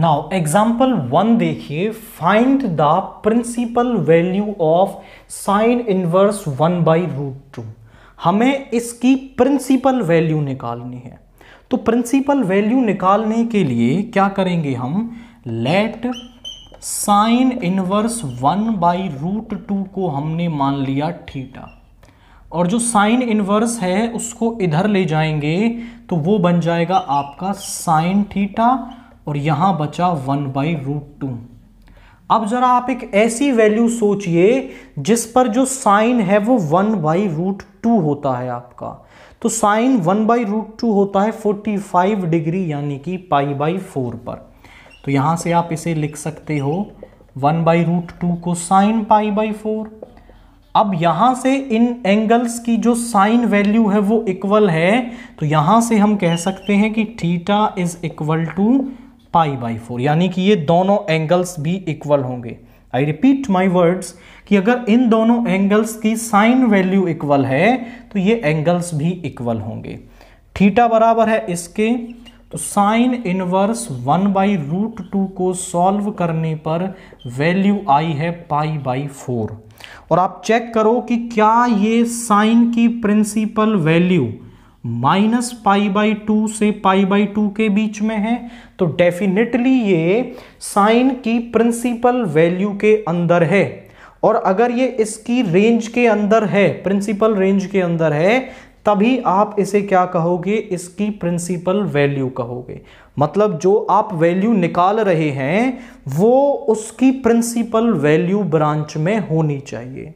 now example one देखिए find the principal value of sine inverse one by root two हमें इसकी principal value निकालनी है तो प्रिंसिपल वैल्यू निकालने के लिए क्या करेंगे हम let sine inverse one by root two को हमने मान लिया थीटा और जो साइन इनवर्स है उसको इधर ले जाएंगे तो वो बन जाएगा आपका साइन थीटा और यहां बचा वन बाई रूट टू अब ज़रा आप एक ऐसी वैल्यू सोचिए जिस पर जो साइन है वो वन बाई रूट टू होता है आपका तो sine one by root two होता है फोर्टी फाइव डिग्री यानी कि पाई बाई फोर पर तो यहां से आप इसे लिख सकते हो वन बाई रूट टू को साइन पाई बाई फोर अब यहां से इन एंगल्स की जो साइन वैल्यू है वो इक्वल है तो यहां से हम कह सकते हैं कि theta is equal to pi by four यानी कि ये दोनों एंगल्स भी इक्वल होंगे आई रिपीट माई वर्ड्स कि अगर इन दोनों एंगल्स की साइन वैल्यू इक्वल है तो ये एंगल्स भी इक्वल होंगे थीटा बराबर है इसके तो sine inverse one by root two को सॉल्व करने पर वैल्यू आई है पाई बाई फोर और आप चेक करो कि क्या ये साइन की principal value minus pi by two से पाई बाई टू के बीच में है तो डेफिनेटली ये साइन की प्रिंसिपल वैल्यू के अंदर है और अगर ये इसकी रेंज के अंदर है प्रिंसिपल रेंज के अंदर है तभी आप इसे क्या कहोगे इसकी प्रिंसिपल वैल्यू कहोगे मतलब जो आप वैल्यू निकाल रहे हैं वो उसकी प्रिंसिपल वैल्यू ब्रांच में होनी चाहिए